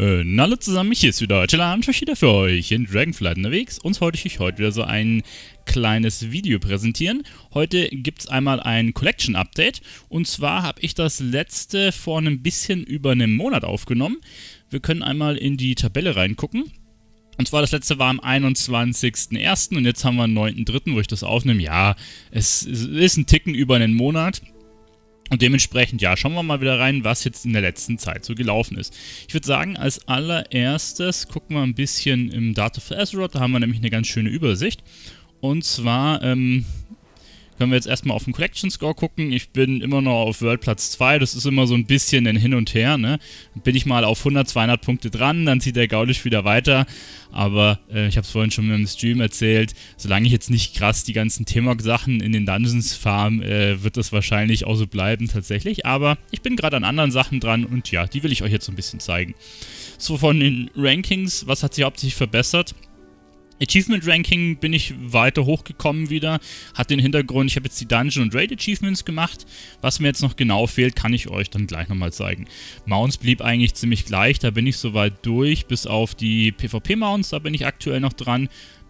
Und äh, hallo zusammen, ich hier ist wieder Chilla und wieder für euch in Dragonflight unterwegs und heute ich heute wieder so ein kleines Video präsentieren. Heute gibt es einmal ein Collection Update und zwar habe ich das letzte vor ein bisschen über einem Monat aufgenommen. Wir können einmal in die Tabelle reingucken. Und zwar das letzte war am 21.01. und jetzt haben wir am 9.03., wo ich das aufnehme. Ja, es ist ein Ticken über einen Monat. Und dementsprechend, ja, schauen wir mal wieder rein, was jetzt in der letzten Zeit so gelaufen ist. Ich würde sagen, als allererstes gucken wir ein bisschen im Data for Azeroth, da haben wir nämlich eine ganz schöne Übersicht. Und zwar, ähm, können wir jetzt erstmal auf den Collection Score gucken. Ich bin immer noch auf World Platz 2. Das ist immer so ein bisschen ein Hin und Her. Ne? bin ich mal auf 100, 200 Punkte dran. Dann zieht der Gaulisch wieder weiter. Aber äh, ich habe es vorhin schon im Stream erzählt. Solange ich jetzt nicht krass die ganzen Timok-Sachen in den Dungeons farm, äh, wird das wahrscheinlich auch so bleiben tatsächlich. Aber ich bin gerade an anderen Sachen dran. Und ja, die will ich euch jetzt so ein bisschen zeigen. So von den Rankings. Was hat sich hauptsächlich verbessert? Achievement Ranking bin ich weiter hochgekommen wieder. Hat den Hintergrund, ich habe jetzt die Dungeon und Raid Achievements gemacht. Was mir jetzt noch genau fehlt, kann ich euch dann gleich nochmal zeigen. Mounts blieb eigentlich ziemlich gleich, da bin ich soweit durch, bis auf die PvP-Mounts, da bin ich aktuell noch dran.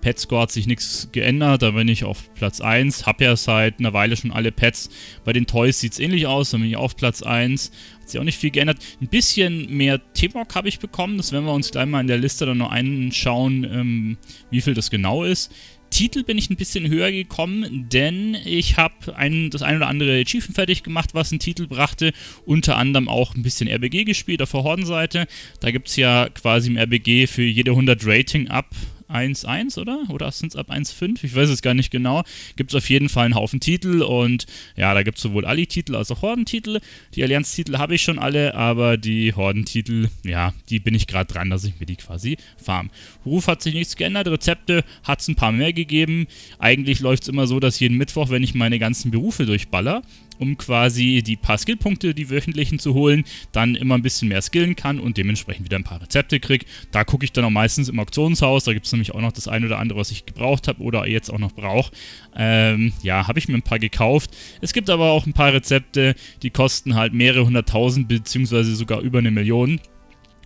Petscore hat sich nichts geändert, da bin ich auf Platz 1, Hab ja seit einer Weile schon alle Pets. Bei den Toys sieht es ähnlich aus, da bin ich auf Platz 1, hat sich auch nicht viel geändert. Ein bisschen mehr T-Rock habe ich bekommen, das werden wir uns gleich mal in der Liste dann noch einschauen, ähm, wie viel das genau ist. Titel bin ich ein bisschen höher gekommen, denn ich habe ein, das ein oder andere Achievement fertig gemacht, was einen Titel brachte. Unter anderem auch ein bisschen RBG gespielt auf der Hordenseite. Da gibt es ja quasi im RBG für jede 100 Rating ab 1.1, oder? Oder sind es ab 1.5? Ich weiß es gar nicht genau. Gibt es auf jeden Fall einen Haufen Titel und ja, da gibt es sowohl Ali-Titel als auch Hordentitel. Die Allianz-Titel habe ich schon alle, aber die Hordentitel, ja, die bin ich gerade dran, dass ich mir die quasi farm. Ruf hat sich nichts geändert, Rezepte hat es ein paar mehr gegeben. Eigentlich läuft es immer so, dass jeden Mittwoch, wenn ich meine ganzen Berufe durchballer, um quasi die paar Skillpunkte, die wöchentlichen zu holen, dann immer ein bisschen mehr skillen kann und dementsprechend wieder ein paar Rezepte kriege. Da gucke ich dann auch meistens im Auktionshaus, da gibt es nämlich auch noch das ein oder andere, was ich gebraucht habe oder jetzt auch noch brauche. Ähm, ja, habe ich mir ein paar gekauft. Es gibt aber auch ein paar Rezepte, die kosten halt mehrere hunderttausend beziehungsweise sogar über eine Million.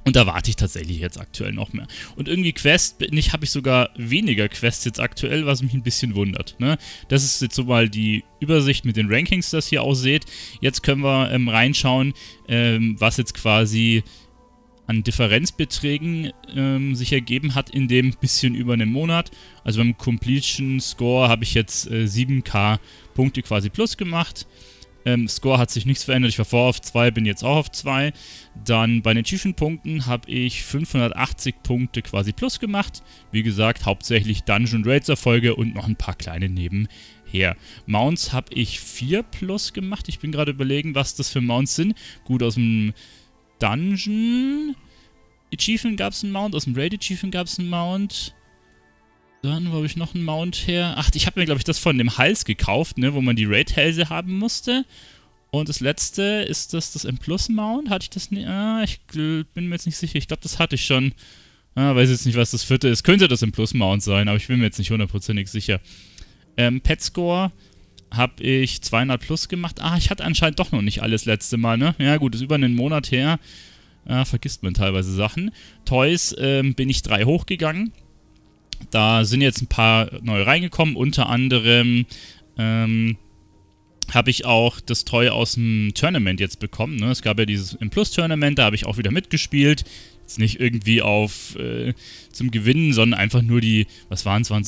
Und da warte ich tatsächlich jetzt aktuell noch mehr. Und irgendwie Quest, nicht habe ich sogar weniger Quests jetzt aktuell, was mich ein bisschen wundert. Ne? Das ist jetzt so mal die Übersicht mit den Rankings, das hier aussieht. Jetzt können wir ähm, reinschauen, ähm, was jetzt quasi an Differenzbeträgen ähm, sich ergeben hat in dem bisschen über einem Monat. Also beim Completion Score habe ich jetzt äh, 7k Punkte quasi plus gemacht. Ähm, Score hat sich nichts verändert. Ich war vorher auf 2, bin jetzt auch auf 2. Dann bei den Achievement-Punkten habe ich 580 Punkte quasi plus gemacht. Wie gesagt, hauptsächlich Dungeon Raids-Erfolge und noch ein paar kleine nebenher. Mounts habe ich 4 plus gemacht. Ich bin gerade überlegen, was das für Mounts sind. Gut, aus dem Dungeon Achievement gab es einen Mount, aus dem Raid Achievement gab es einen Mount. Dann, wo habe ich noch einen Mount her? Ach, ich habe mir, glaube ich, das von dem Hals gekauft, ne, wo man die Raid-Hälse haben musste. Und das letzte, ist das das M-Plus-Mount? Hatte ich das nicht? Ah, ich bin mir jetzt nicht sicher. Ich glaube, das hatte ich schon. Ah, weiß jetzt nicht, was das vierte ist. Könnte das M-Plus-Mount sein, aber ich bin mir jetzt nicht hundertprozentig sicher. Ähm, Pet-Score habe ich 200 plus gemacht. Ah, ich hatte anscheinend doch noch nicht alles letzte Mal, ne? Ja gut, ist über einen Monat her. Ah, vergisst man teilweise Sachen. Toys ähm, bin ich drei hochgegangen. Da sind jetzt ein paar neue reingekommen. Unter anderem ähm, habe ich auch das Toy aus dem Tournament jetzt bekommen. Ne? Es gab ja dieses Im Plus-Tournament, da habe ich auch wieder mitgespielt. Ist nicht irgendwie auf äh, zum Gewinnen, sondern einfach nur die, was waren es, waren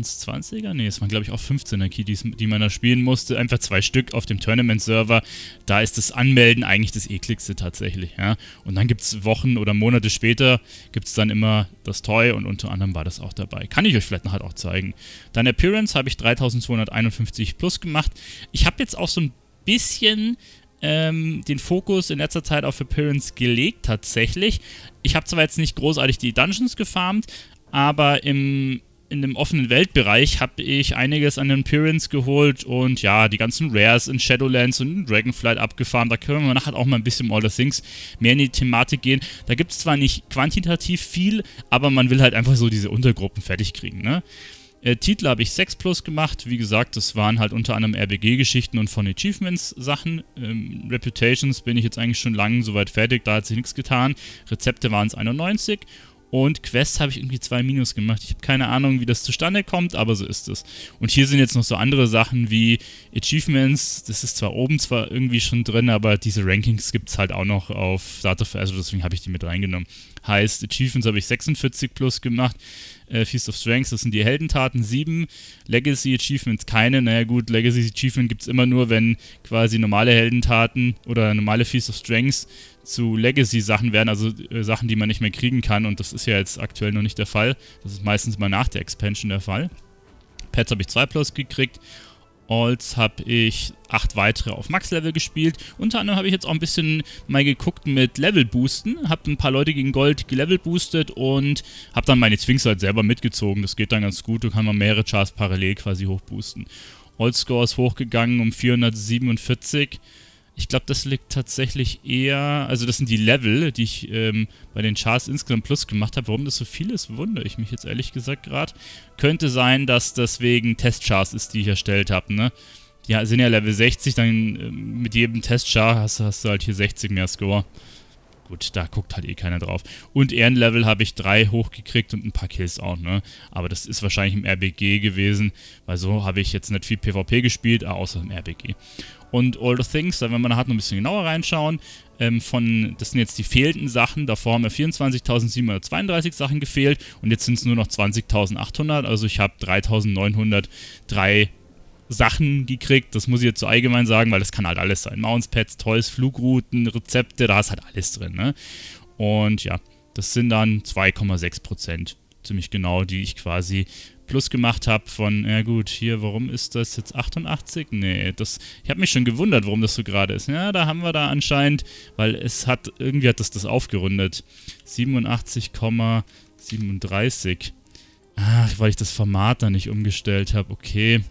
es 20er? Nee, es waren glaube ich auch 15er Key, die man da spielen musste. Einfach zwei Stück auf dem Tournament-Server. Da ist das Anmelden eigentlich das ekligste tatsächlich. Ja? Und dann gibt es Wochen oder Monate später, gibt es dann immer das Toy und unter anderem war das auch dabei. Kann ich euch vielleicht noch halt auch zeigen. Dann Appearance habe ich 3251 plus gemacht. Ich habe jetzt auch so ein bisschen ähm, den Fokus in letzter Zeit auf Appearance gelegt, tatsächlich. Ich habe zwar jetzt nicht großartig die Dungeons gefarmt, aber im, in dem offenen Weltbereich habe ich einiges an Appearance geholt und ja, die ganzen Rares in Shadowlands und in Dragonflight abgefarmt. Da können wir nachher auch mal ein bisschen All the Things mehr in die Thematik gehen. Da gibt es zwar nicht quantitativ viel, aber man will halt einfach so diese Untergruppen fertig kriegen, ne? Äh, Titel habe ich 6 plus gemacht. Wie gesagt, das waren halt unter anderem RBG-Geschichten und von Achievements Sachen. Ähm, Reputations bin ich jetzt eigentlich schon lange soweit fertig, da hat sich nichts getan. Rezepte waren es 91 und Quests habe ich irgendwie zwei Minus gemacht. Ich habe keine Ahnung, wie das zustande kommt, aber so ist es. Und hier sind jetzt noch so andere Sachen wie Achievements. Das ist zwar oben zwar irgendwie schon drin, aber diese Rankings gibt es halt auch noch auf Data for Azure, deswegen habe ich die mit reingenommen. Heißt, Achievements habe ich 46 plus gemacht äh, Feast of Strengths, das sind die Heldentaten, sieben. Legacy Achievements keine. Naja gut, Legacy Achievement gibt es immer nur, wenn quasi normale Heldentaten oder normale Feast of Strengths zu Legacy-Sachen werden, also äh, Sachen, die man nicht mehr kriegen kann. Und das ist ja jetzt aktuell noch nicht der Fall. Das ist meistens mal nach der Expansion der Fall. Pets habe ich 2 Plus gekriegt Alls habe ich acht weitere auf Max-Level gespielt. Unter anderem habe ich jetzt auch ein bisschen mal geguckt mit Level-Boosten. Habe ein paar Leute gegen Gold gelevel boostet und habe dann meine Zwings halt selber mitgezogen. Das geht dann ganz gut. Da kann man mehrere Chars parallel quasi hochboosten. All-Score ist hochgegangen um 447. Ich glaube, das liegt tatsächlich eher, also das sind die Level, die ich ähm, bei den Charts insgesamt plus gemacht habe. Warum das so viel ist, wundere ich mich jetzt ehrlich gesagt gerade. Könnte sein, dass das wegen Testchars ist, die ich erstellt habe, ne? Die sind ja Level 60, dann ähm, mit jedem Testchar hast, hast du halt hier 60 mehr Score. Gut, da guckt halt eh keiner drauf. Und Ehrenlevel habe ich drei hochgekriegt und ein paar Kills auch, ne? Aber das ist wahrscheinlich im RBG gewesen, weil so habe ich jetzt nicht viel PvP gespielt, ah, außer im RBG und All the Things. Da werden wir nachher noch ein bisschen genauer reinschauen. Ähm, von, das sind jetzt die fehlenden Sachen. Davor haben wir 24.732 Sachen gefehlt und jetzt sind es nur noch 20.800. Also ich habe 3.903 Sachen gekriegt. Das muss ich jetzt so allgemein sagen, weil das kann halt alles sein. Mounts, Pads, Toys, Flugrouten, Rezepte, da ist halt alles drin. Ne? Und ja, das sind dann 2,6 ziemlich genau, die ich quasi Plus gemacht habe von, ja gut, hier, warum ist das jetzt 88? Nee, das, ich habe mich schon gewundert, warum das so gerade ist. Ja, da haben wir da anscheinend, weil es hat, irgendwie hat das das aufgerundet. 87,37. Ach, weil ich das Format da nicht umgestellt habe. Okay,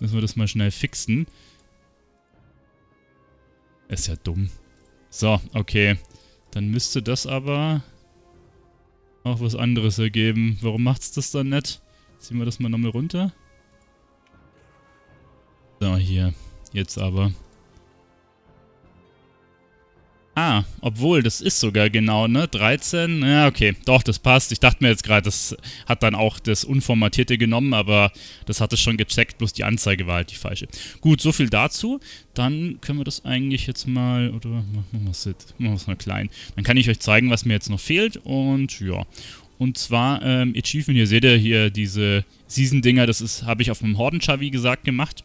müssen wir das mal schnell fixen. Ist ja dumm. So, okay. Dann müsste das aber auch was anderes ergeben. Warum macht es das dann nicht? Ziehen wir das mal nochmal runter. So, hier. Jetzt aber. Ah, obwohl, das ist sogar genau, ne? 13, ja, okay, doch, das passt. Ich dachte mir jetzt gerade, das hat dann auch das Unformatierte genommen, aber das hat es schon gecheckt, bloß die Anzeige war halt die falsche. Gut, so viel dazu. Dann können wir das eigentlich jetzt mal, oder machen wir es mal klein. Dann kann ich euch zeigen, was mir jetzt noch fehlt und ja. Und zwar ähm, Achievement, hier seht ihr hier diese Season-Dinger, das ist habe ich auf dem horden wie gesagt gemacht.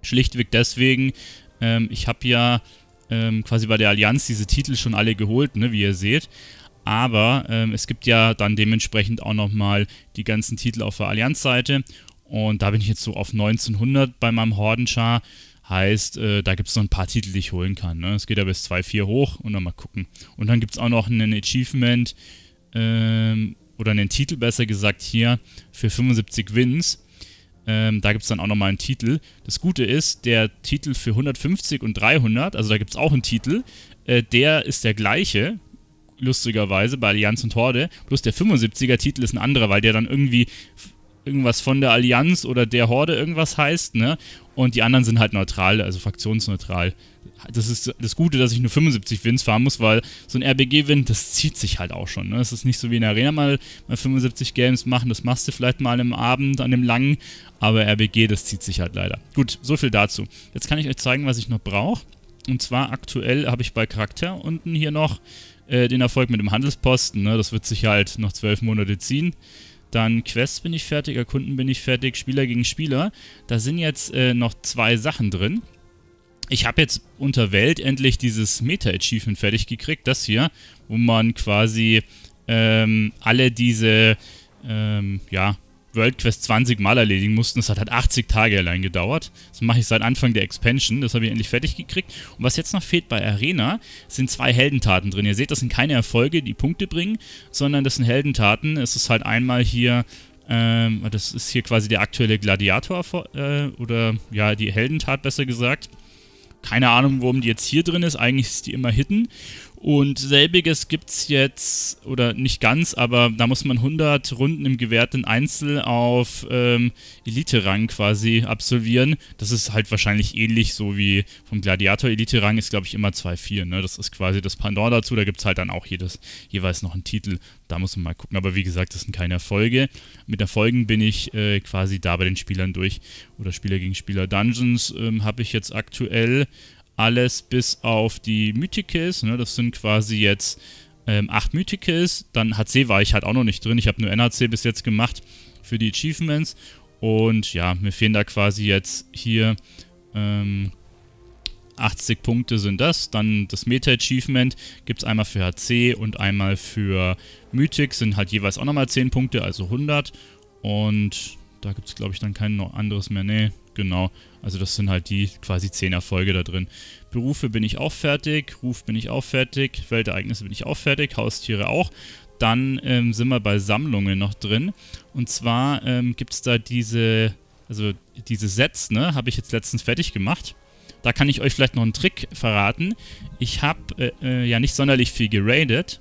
Schlichtweg deswegen, ähm, ich habe ja ähm, quasi bei der Allianz diese Titel schon alle geholt, ne, wie ihr seht. Aber ähm, es gibt ja dann dementsprechend auch nochmal die ganzen Titel auf der Allianz-Seite. Und da bin ich jetzt so auf 1900 bei meinem Hordenschar. Heißt, äh, da gibt es noch ein paar Titel, die ich holen kann. Ne? Es ne? geht ja bis 2.4 hoch und dann mal gucken. Und dann gibt es auch noch ein Achievement ähm, oder einen Titel besser gesagt hier für 75 Wins. Ähm, da gibt es dann auch nochmal einen Titel. Das Gute ist, der Titel für 150 und 300, also da gibt es auch einen Titel, äh, der ist der gleiche, lustigerweise, bei Allianz und Horde. Bloß der 75er-Titel ist ein anderer, weil der dann irgendwie irgendwas von der Allianz oder der Horde irgendwas heißt, ne? Und die anderen sind halt neutral, also fraktionsneutral. Das ist das Gute, dass ich nur 75 Wins fahren muss, weil so ein RBG-Win, das zieht sich halt auch schon. Ne? Es ne? ist nicht so wie in der Arena mal, mal 75 Games machen, das machst du vielleicht mal im Abend, an dem langen, aber RBG, das zieht sich halt leider. Gut, so viel dazu. Jetzt kann ich euch zeigen, was ich noch brauche. Und zwar aktuell habe ich bei Charakter unten hier noch äh, den Erfolg mit dem Handelsposten. Ne? Das wird sich halt noch zwölf Monate ziehen. Dann Quests bin ich fertig, Erkunden bin ich fertig, Spieler gegen Spieler. Da sind jetzt äh, noch zwei Sachen drin. Ich habe jetzt unter Welt endlich dieses Meta-Achievement fertig gekriegt, das hier, wo man quasi ähm, alle diese ähm, ja, World Quest 20 Mal erledigen mussten. Das hat halt 80 Tage allein gedauert. Das mache ich seit Anfang der Expansion. Das habe ich endlich fertig gekriegt. Und was jetzt noch fehlt bei Arena, sind zwei Heldentaten drin. Ihr seht, das sind keine Erfolge, die Punkte bringen, sondern das sind Heldentaten. Es ist halt einmal hier ähm, das ist hier quasi der aktuelle Gladiator äh, oder ja, die Heldentat besser gesagt. Keine Ahnung, warum die jetzt hier drin ist. Eigentlich ist die immer hidden. Und selbiges gibt es jetzt, oder nicht ganz, aber da muss man 100 Runden im gewährten Einzel auf ähm, Elite-Rang quasi absolvieren. Das ist halt wahrscheinlich ähnlich so wie vom Gladiator Elite-Rang ist, glaube ich, immer 2-4. Ne? Das ist quasi das Pendant dazu. Da gibt es halt dann auch jedes, jeweils noch einen Titel. Da muss man mal gucken. Aber wie gesagt, das sind keine Erfolge. Mit Erfolgen bin ich äh, quasi da bei den Spielern durch. Oder Spieler gegen Spieler Dungeons ähm, habe ich jetzt aktuell alles bis auf die Mythikis. Ne? Das sind quasi jetzt ähm, acht Mythikis. Dann HC war ich halt auch noch nicht drin. Ich habe nur NHC bis jetzt gemacht für die Achievements. Und ja, mir fehlen da quasi jetzt hier ähm, 80 Punkte sind das. Dann das Meta-Achievement gibt es einmal für HC und einmal für Mythic. Sind halt jeweils auch nochmal 10 Punkte, also 100. Und da gibt es, glaube ich, dann kein anderes mehr. Nee, genau. Also das sind halt die quasi 10 Erfolge da drin. Berufe bin ich auch fertig, Ruf bin ich auch fertig, Weltereignisse bin ich auch fertig, Haustiere auch. Dann ähm, sind wir bei Sammlungen noch drin. Und zwar ähm, gibt es da diese, also diese Sets, ne, habe ich jetzt letztens fertig gemacht. Da kann ich euch vielleicht noch einen Trick verraten. Ich habe äh, äh, ja nicht sonderlich viel geradet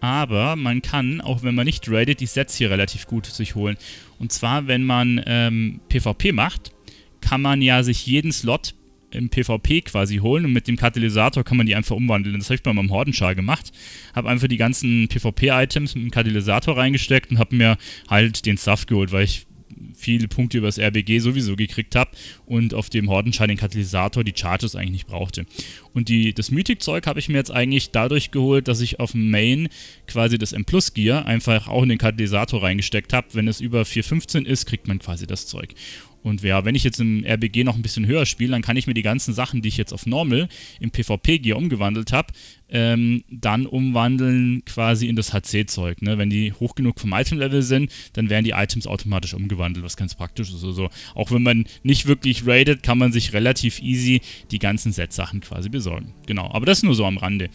aber man kann, auch wenn man nicht raidet, die Sets hier relativ gut sich holen. Und zwar, wenn man ähm, PvP macht, kann man ja sich jeden Slot im PvP quasi holen und mit dem Katalysator kann man die einfach umwandeln. Das habe ich bei meinem Hordenschar gemacht. Habe einfach die ganzen PvP-Items mit dem Katalysator reingesteckt und habe mir halt den Stuff geholt, weil ich viele Punkte über das RBG sowieso gekriegt habe und auf dem Hordenschein den Katalysator, die Charges eigentlich nicht brauchte. Und die, das Mythic-Zeug habe ich mir jetzt eigentlich dadurch geholt, dass ich auf dem Main quasi das M-Plus-Gear einfach auch in den Katalysator reingesteckt habe. Wenn es über 4,15 ist, kriegt man quasi das Zeug. Und ja, wenn ich jetzt im RBG noch ein bisschen höher spiele, dann kann ich mir die ganzen Sachen, die ich jetzt auf Normal im PvP-Gear umgewandelt habe, ähm, dann umwandeln quasi in das HC-Zeug. Ne? Wenn die hoch genug vom Item-Level sind, dann werden die Items automatisch umgewandelt, was ganz praktisch ist. Also, auch wenn man nicht wirklich raidet, kann man sich relativ easy die ganzen Set-Sachen quasi besorgen. Genau, aber das nur so am Rande.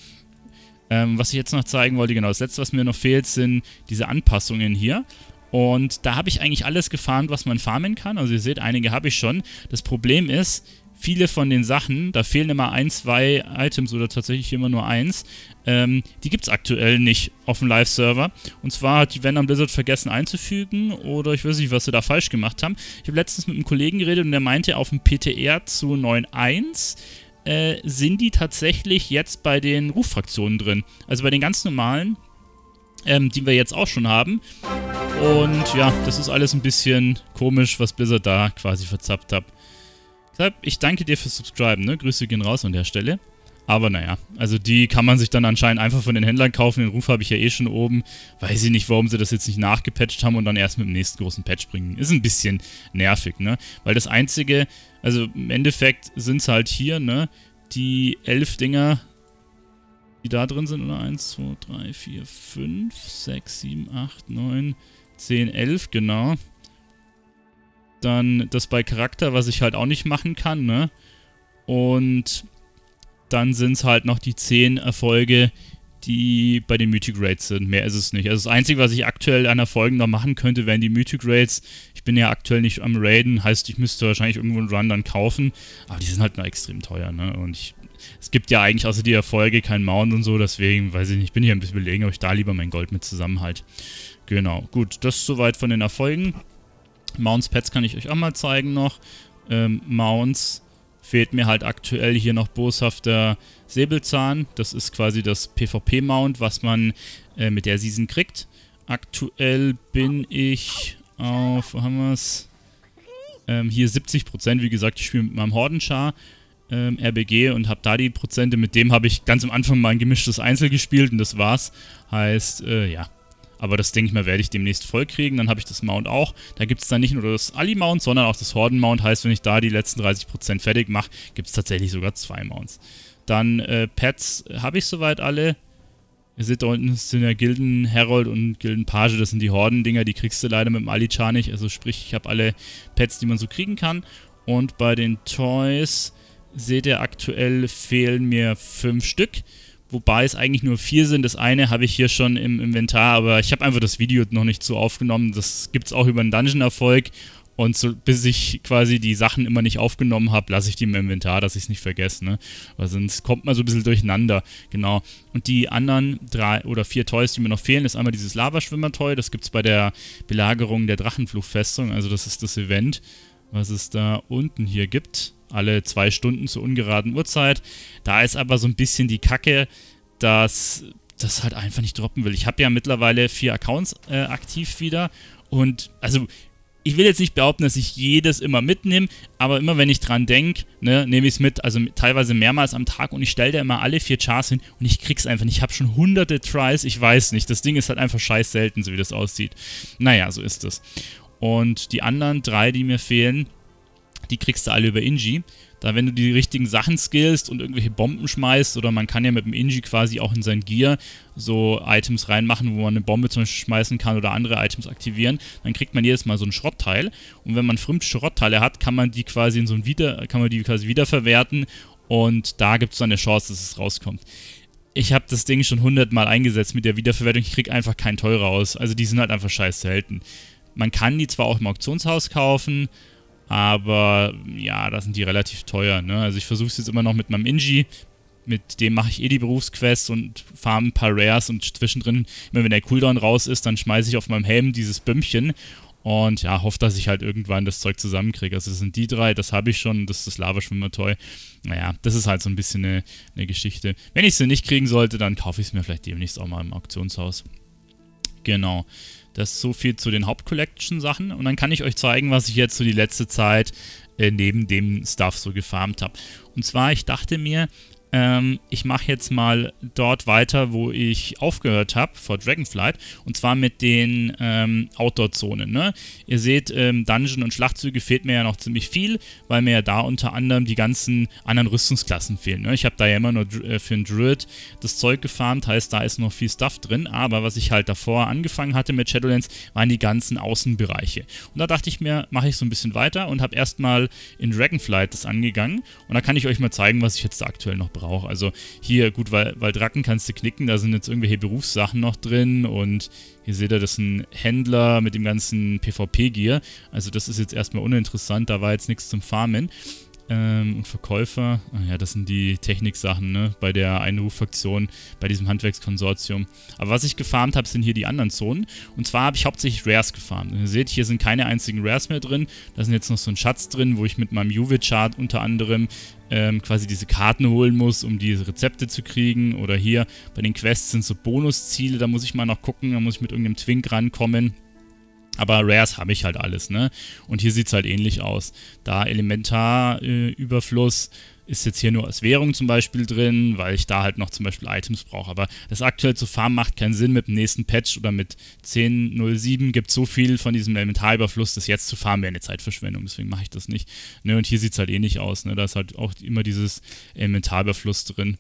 Ähm, was ich jetzt noch zeigen wollte, genau, das letzte, was mir noch fehlt, sind diese Anpassungen hier. Und da habe ich eigentlich alles gefarmt, was man farmen kann. Also ihr seht, einige habe ich schon. Das Problem ist, viele von den Sachen, da fehlen immer ein, zwei Items oder tatsächlich immer nur eins, ähm, die gibt es aktuell nicht auf dem Live-Server. Und zwar hat die Venom Blizzard vergessen einzufügen oder ich weiß nicht, was sie da falsch gemacht haben. Ich habe letztens mit einem Kollegen geredet und der meinte, auf dem PTR zu 9.1 äh, sind die tatsächlich jetzt bei den Ruffraktionen drin. Also bei den ganz normalen ähm, die wir jetzt auch schon haben. Und ja, das ist alles ein bisschen komisch, was Blizzard da quasi verzappt hat. ich danke dir fürs Subscriben, ne? Grüße gehen raus an der Stelle. Aber naja, also die kann man sich dann anscheinend einfach von den Händlern kaufen. Den Ruf habe ich ja eh schon oben. Weiß ich nicht, warum sie das jetzt nicht nachgepatcht haben und dann erst mit dem nächsten großen Patch bringen. Ist ein bisschen nervig, ne? Weil das einzige, also im Endeffekt sind es halt hier, ne? Die elf Dinger die da drin sind, oder? 1, 2, 3, 4, 5, 6, 7, 8, 9, 10, 11, genau. Dann das bei Charakter, was ich halt auch nicht machen kann, ne? Und dann sind es halt noch die 10 Erfolge, die die bei den Mythic Raids sind. Mehr ist es nicht. Also das Einzige, was ich aktuell an Erfolgen noch machen könnte, wären die Mythic Raids. Ich bin ja aktuell nicht am Raiden, heißt, ich müsste wahrscheinlich irgendwo einen Run dann kaufen. Aber die sind halt noch extrem teuer, ne? Und ich, es gibt ja eigentlich außer die Erfolge keinen Mount und so, deswegen weiß ich nicht, ich bin hier ein bisschen belegen, ob ich da lieber mein Gold mit zusammenhalte. Genau, gut, das soweit von den Erfolgen. Mounts Pets kann ich euch auch mal zeigen noch. Ähm, Mounts fehlt mir halt aktuell hier noch boshafter Säbelzahn. Das ist quasi das PvP-Mount, was man äh, mit der Season kriegt. Aktuell bin ich auf, wo haben wir's? Ähm, hier 70%, wie gesagt, ich spiele mit meinem Hordenschar. Ähm, RBG und habe da die Prozente. Mit dem habe ich ganz am Anfang mal ein gemischtes Einzel gespielt und das war's. Heißt, äh, ja, aber das denke ich mal, werde ich demnächst voll kriegen. Dann habe ich das Mount auch. Da gibt es dann nicht nur das Ali-Mount, sondern auch das Horden-Mount. Heißt, wenn ich da die letzten 30% fertig mache, gibt es tatsächlich sogar zwei Mounts. Dann äh, Pets äh, habe ich soweit alle. Ihr seht da unten sind ja Gilden Herold und Gilden Page, das sind die Horden-Dinger, die kriegst du leider mit dem Ali Char nicht. Also sprich, ich habe alle Pets, die man so kriegen kann. Und bei den Toys seht ihr aktuell fehlen mir fünf Stück wobei es eigentlich nur vier sind. Das eine habe ich hier schon im Inventar, aber ich habe einfach das Video noch nicht so aufgenommen. Das gibt es auch über einen Dungeon-Erfolg. Und so, bis ich quasi die Sachen immer nicht aufgenommen habe, lasse ich die im Inventar, dass ich es nicht vergesse. Ne? Weil sonst kommt man so ein bisschen durcheinander. Genau. Und die anderen drei oder vier Toys, die mir noch fehlen, ist einmal dieses Lavaschwimmer-Toy. Das gibt es bei der Belagerung der Drachenfluchfestung. Also das ist das Event, was es da unten hier gibt alle zwei Stunden zur ungeraden Uhrzeit. Da ist aber so ein bisschen die Kacke, dass das halt einfach nicht droppen will. Ich habe ja mittlerweile vier Accounts äh, aktiv wieder und also ich will jetzt nicht behaupten, dass ich jedes immer mitnehme, aber immer wenn ich dran denke, ne, nehme ich es mit, also teilweise mehrmals am Tag und ich stelle da immer alle vier Chars hin und ich krieg's einfach nicht. Ich habe schon hunderte Tries, ich weiß nicht. Das Ding ist halt einfach scheiß selten, so wie das aussieht. Naja, so ist es. Und die anderen drei, die mir fehlen, die kriegst du alle über Inji. Da, wenn du die richtigen Sachen skillst und irgendwelche Bomben schmeißt, oder man kann ja mit dem Inji quasi auch in sein Gear so Items reinmachen, wo man eine Bombe zum Beispiel schmeißen kann oder andere Items aktivieren, dann kriegt man jedes Mal so ein Schrottteil. Und wenn man fünf Schrottteile hat, kann man die quasi in so ein Wieder, kann man die quasi wiederverwerten und da gibt es dann eine Chance, dass es rauskommt ich habe das Ding schon hundertmal eingesetzt mit der Wiederverwertung. Ich krieg einfach keinen teurer aus. Also die sind halt einfach scheiß selten. Man kann die zwar auch im Auktionshaus kaufen, aber ja, da sind die relativ teuer. Ne? Also ich versuche es jetzt immer noch mit meinem Inji. Mit dem mache ich eh die Berufsquests und farm ein paar Rares und zwischendrin, immer wenn der Cooldown raus ist, dann schmeiße ich auf meinem Helm dieses Bümmchen und ja, hoffe, dass ich halt irgendwann das Zeug zusammenkriege. Also das sind die drei, das habe ich schon, das ist das Lavaschwimmer-Toy. Naja, das ist halt so ein bisschen eine, eine Geschichte. Wenn ich sie nicht kriegen sollte, dann kaufe ich es mir vielleicht demnächst auch mal im Auktionshaus. Genau. Das ist so viel zu den Haupt-Collection-Sachen. Und dann kann ich euch zeigen, was ich jetzt so die letzte Zeit äh, neben dem Stuff so gefarmt habe. Und zwar, ich dachte mir, ähm, ich mache jetzt mal dort weiter, wo ich aufgehört habe, vor Dragonflight, und zwar mit den ähm, Outdoor-Zonen. Ne? Ihr seht, ähm, Dungeon und Schlachtzüge fehlt mir ja noch ziemlich viel, weil mir ja da unter anderem die ganzen anderen Rüstungsklassen fehlen. Ne? Ich habe da ja immer nur äh, für einen Druid das Zeug gefarmt, heißt, da ist noch viel Stuff drin, aber was ich halt davor angefangen hatte mit Shadowlands, waren die ganzen Außenbereiche. Und da dachte ich mir, mache ich so ein bisschen weiter und habe erstmal in Dragonflight das angegangen und da kann ich euch mal zeigen, was ich jetzt da aktuell noch brauche brauche. Also hier, gut, weil, weil Dracken kannst du knicken, da sind jetzt irgendwelche Berufssachen noch drin und hier seht ihr, das ist ein Händler mit dem ganzen PvP-Gear. Also das ist jetzt erstmal uninteressant, da war jetzt nichts zum Farmen. Ähm, und Verkäufer, ah ja, das sind die Techniksachen, ne? Bei der Einruffaktion, bei diesem Handwerkskonsortium. Aber was ich gefarmt habe, sind hier die anderen Zonen. Und zwar habe ich hauptsächlich Rares gefarmt. ihr seht, hier sind keine einzigen Rares mehr drin. Da sind jetzt noch so ein Schatz drin, wo ich mit meinem Juve-Chart unter anderem ähm, quasi diese Karten holen muss, um diese Rezepte zu kriegen. Oder hier bei den Quests sind so Bonusziele, da muss ich mal noch gucken, da muss ich mit irgendeinem Twink rankommen. Aber Rares habe ich halt alles, ne? Und hier sieht es halt ähnlich aus. Da Elementarüberfluss äh, ist jetzt hier nur als Währung zum Beispiel drin, weil ich da halt noch zum Beispiel Items brauche. Aber das aktuell zu farmen macht keinen Sinn. Mit dem nächsten Patch oder mit 10.07 gibt es so viel von diesem Elementarüberfluss, das jetzt zu farmen wäre eine Zeitverschwendung. Deswegen mache ich das nicht. Ne? Und hier sieht es halt ähnlich aus, ne? Da ist halt auch immer dieses Elementarüberfluss drin.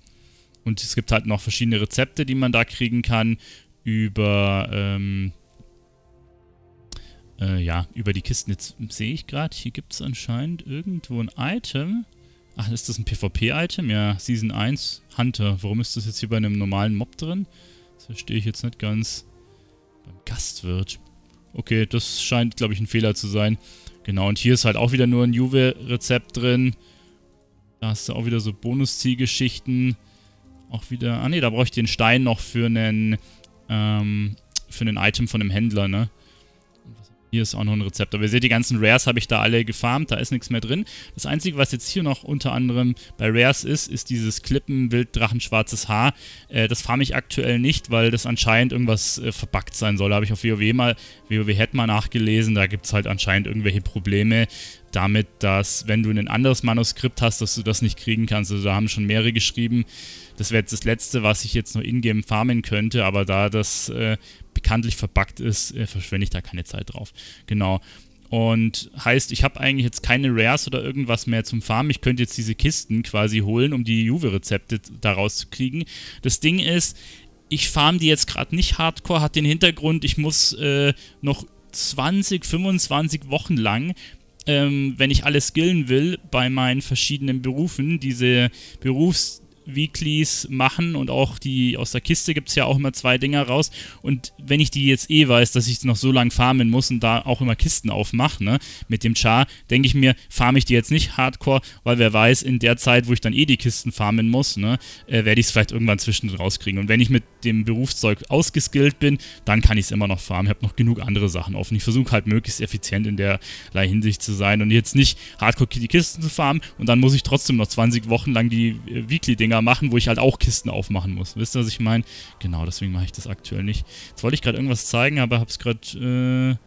Und es gibt halt noch verschiedene Rezepte, die man da kriegen kann über... Ähm, äh, ja, über die Kisten. Jetzt sehe ich gerade, hier gibt es anscheinend irgendwo ein Item. Ach, ist das ein PvP-Item? Ja, Season 1 Hunter. Warum ist das jetzt hier bei einem normalen Mob drin? Das verstehe ich jetzt nicht ganz. Beim Gastwirt. Okay, das scheint, glaube ich, ein Fehler zu sein. Genau, und hier ist halt auch wieder nur ein Juve-Rezept drin. Da hast du auch wieder so Bonuszielgeschichten. Auch wieder... Ah ne, da brauche ich den Stein noch für einen... Ähm, für einen Item von einem Händler, ne? Hier ist auch noch ein Rezept. Aber ihr seht, die ganzen Rares habe ich da alle gefarmt. Da ist nichts mehr drin. Das Einzige, was jetzt hier noch unter anderem bei Rares ist, ist dieses Klippen Wilddrachen schwarzes Haar. Äh, das farme ich aktuell nicht, weil das anscheinend irgendwas äh, verbuggt sein soll. Da habe ich auf WoW mal, WoW Head mal nachgelesen. Da gibt es halt anscheinend irgendwelche Probleme damit, dass wenn du ein anderes Manuskript hast, dass du das nicht kriegen kannst. Also da haben schon mehrere geschrieben. Das wäre jetzt das Letzte, was ich jetzt noch in-game farmen könnte, aber da das äh, bekanntlich verpackt ist, äh, verschwende ich da keine Zeit drauf. Genau. Und heißt, ich habe eigentlich jetzt keine Rares oder irgendwas mehr zum Farmen. Ich könnte jetzt diese Kisten quasi holen, um die Juve-Rezepte daraus zu kriegen. Das Ding ist, ich farm die jetzt gerade nicht hardcore, hat den Hintergrund, ich muss äh, noch 20, 25 Wochen lang, ähm, wenn ich alles skillen will, bei meinen verschiedenen Berufen, diese Berufs- Weeklies machen und auch die aus der Kiste gibt es ja auch immer zwei Dinger raus. Und wenn ich die jetzt eh weiß, dass ich noch so lange farmen muss und da auch immer Kisten aufmache, ne, mit dem Char, denke ich mir, farme ich die jetzt nicht hardcore, weil wer weiß, in der Zeit, wo ich dann eh die Kisten farmen muss, ne, äh, werde ich es vielleicht irgendwann zwischendrin rauskriegen. Und wenn ich mit dem Berufszeug ausgeskillt bin, dann kann ich es immer noch farmen. Ich habe noch genug andere Sachen offen. Ich versuche halt möglichst effizient in derlei Hinsicht zu sein und jetzt nicht hardcore die Kisten zu farmen und dann muss ich trotzdem noch 20 Wochen lang die äh, Weekly-Dinger machen, wo ich halt auch Kisten aufmachen muss. Wisst ihr, was ich meine? Genau, deswegen mache ich das aktuell nicht. Jetzt wollte ich gerade irgendwas zeigen, aber habe es gerade... Äh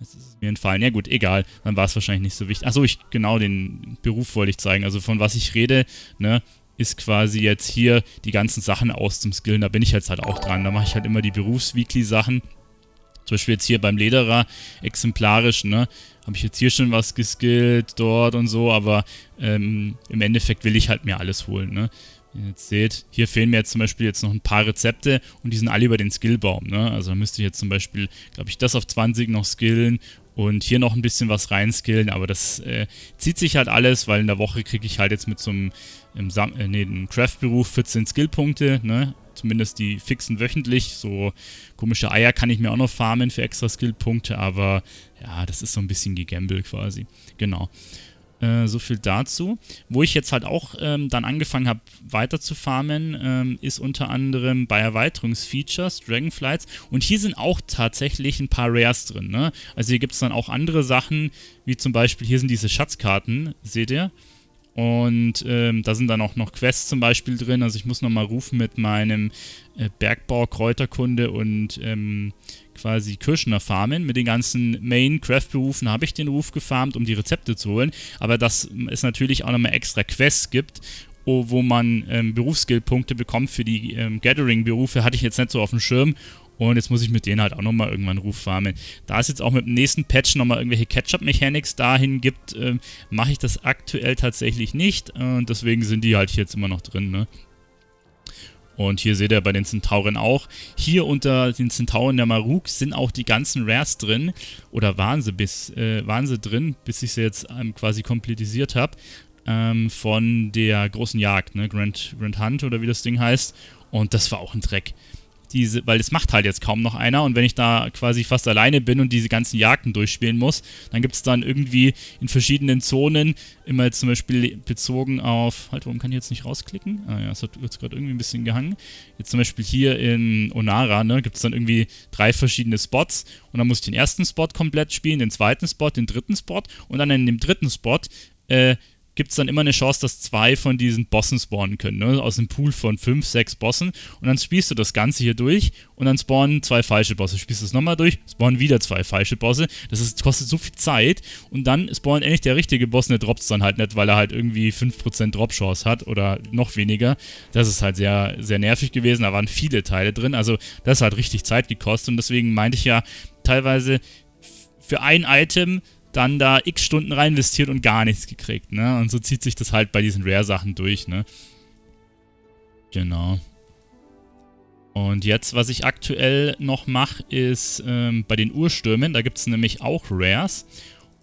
Jetzt ist es mir entfallen. Ja gut, egal. Dann war es wahrscheinlich nicht so wichtig. Achso, ich genau den Beruf wollte ich zeigen. Also von was ich rede, ne? ist quasi jetzt hier die ganzen Sachen aus zum Skillen. Da bin ich jetzt halt auch dran. Da mache ich halt immer die Berufsweekly-Sachen. Zum Beispiel jetzt hier beim Lederer exemplarisch, ne? Habe ich jetzt hier schon was geskillt, dort und so, aber ähm, im Endeffekt will ich halt mir alles holen, ne? Ihr jetzt seht, hier fehlen mir jetzt zum Beispiel jetzt noch ein paar Rezepte und die sind alle über den Skillbaum. Ne? Also da müsste ich jetzt zum Beispiel, glaube ich, das auf 20 noch skillen und hier noch ein bisschen was reinskillen, aber das äh, zieht sich halt alles, weil in der Woche kriege ich halt jetzt mit so einem, äh, nee, im Craft-Beruf 14 Skillpunkte, ne? Zumindest die fixen wöchentlich. So komische Eier kann ich mir auch noch farmen für extra Skillpunkte, aber ja, das ist so ein bisschen gegambelt quasi. Genau. Äh, so viel dazu. Wo ich jetzt halt auch ähm, dann angefangen habe, weiter zu farmen, ähm, ist unter anderem bei Erweiterungsfeatures, Dragonflights. Und hier sind auch tatsächlich ein paar Rares drin. Ne? Also hier gibt es dann auch andere Sachen, wie zum Beispiel hier sind diese Schatzkarten, seht ihr? Und ähm, da sind dann auch noch Quests zum Beispiel drin. Also ich muss nochmal rufen mit meinem äh, Bergbau, Kräuterkunde und ähm, quasi Kirschner farmen. Mit den ganzen Main-Craft-Berufen habe ich den Ruf gefarmt, um die Rezepte zu holen. Aber dass es natürlich auch nochmal extra Quests gibt wo man ähm, Berufsskill-Punkte bekommt für die ähm, Gathering-Berufe, hatte ich jetzt nicht so auf dem Schirm. Und jetzt muss ich mit denen halt auch nochmal irgendwann Ruf farmen. Da es jetzt auch mit dem nächsten Patch nochmal irgendwelche Catch-Up-Mechanics dahin gibt, ähm, mache ich das aktuell tatsächlich nicht. Und deswegen sind die halt jetzt immer noch drin, ne? Und hier seht ihr bei den Centauren auch. Hier unter den Centauren der Maruk sind auch die ganzen Rares drin. Oder waren sie, bis, äh, waren sie drin, bis ich sie jetzt ähm, quasi komplettisiert habe. Ähm, von der großen Jagd, ne? Grand, Grand Hunt oder wie das Ding heißt. Und das war auch ein Dreck diese, weil das macht halt jetzt kaum noch einer und wenn ich da quasi fast alleine bin und diese ganzen Jagden durchspielen muss, dann gibt es dann irgendwie in verschiedenen Zonen, immer zum Beispiel bezogen auf, halt, warum kann ich jetzt nicht rausklicken? Ah ja, es hat jetzt gerade irgendwie ein bisschen gehangen. Jetzt zum Beispiel hier in Onara, ne, gibt es dann irgendwie drei verschiedene Spots und dann muss ich den ersten Spot komplett spielen, den zweiten Spot, den dritten Spot und dann in dem dritten Spot äh, gibt es dann immer eine Chance, dass zwei von diesen Bossen spawnen können. Ne? Aus einem Pool von fünf, sechs Bossen. Und dann spielst du das Ganze hier durch und dann spawnen zwei falsche Bosse. Spielst du das nochmal durch, spawnen wieder zwei falsche Bosse. Das ist, kostet so viel Zeit. Und dann spawnt endlich der richtige Boss und der droppt es dann halt nicht, weil er halt irgendwie 5% Drop-Chance hat oder noch weniger. Das ist halt sehr, sehr nervig gewesen. Da waren viele Teile drin. Also das hat richtig Zeit gekostet. Und deswegen meinte ich ja teilweise für ein Item dann da x Stunden rein investiert und gar nichts gekriegt, ne? Und so zieht sich das halt bei diesen Rare-Sachen durch, ne? Genau. Und jetzt, was ich aktuell noch mache, ist ähm, bei den Urstürmen, da gibt es nämlich auch Rares.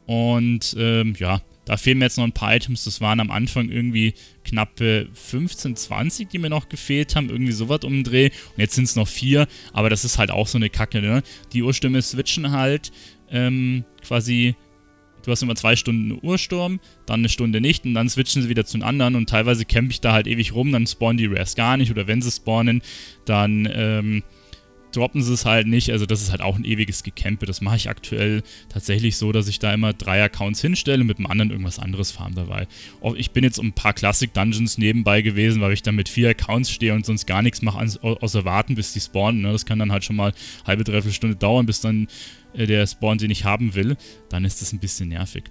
Und ähm, ja, da fehlen mir jetzt noch ein paar Items. Das waren am Anfang irgendwie knappe 15, 20, die mir noch gefehlt haben. Irgendwie sowas um den Dreh. Und jetzt sind es noch vier. Aber das ist halt auch so eine Kacke, ne? Die Urstürme switchen halt ähm, quasi du hast immer zwei Stunden Ursturm, dann eine Stunde nicht und dann switchen sie wieder zu den anderen und teilweise campe ich da halt ewig rum, dann spawnen die Rares gar nicht oder wenn sie spawnen, dann ähm, droppen sie es halt nicht. Also das ist halt auch ein ewiges Gecampe. Das mache ich aktuell tatsächlich so, dass ich da immer drei Accounts hinstelle, und mit dem anderen irgendwas anderes farm dabei. Ich bin jetzt um ein paar Classic Dungeons nebenbei gewesen, weil ich dann mit vier Accounts stehe und sonst gar nichts mache, außer warten, bis die spawnen. Ne? Das kann dann halt schon mal halbe, dreiviertel Stunde dauern, bis dann äh, der Spawn, den ich haben will, dann ist das ein bisschen nervig.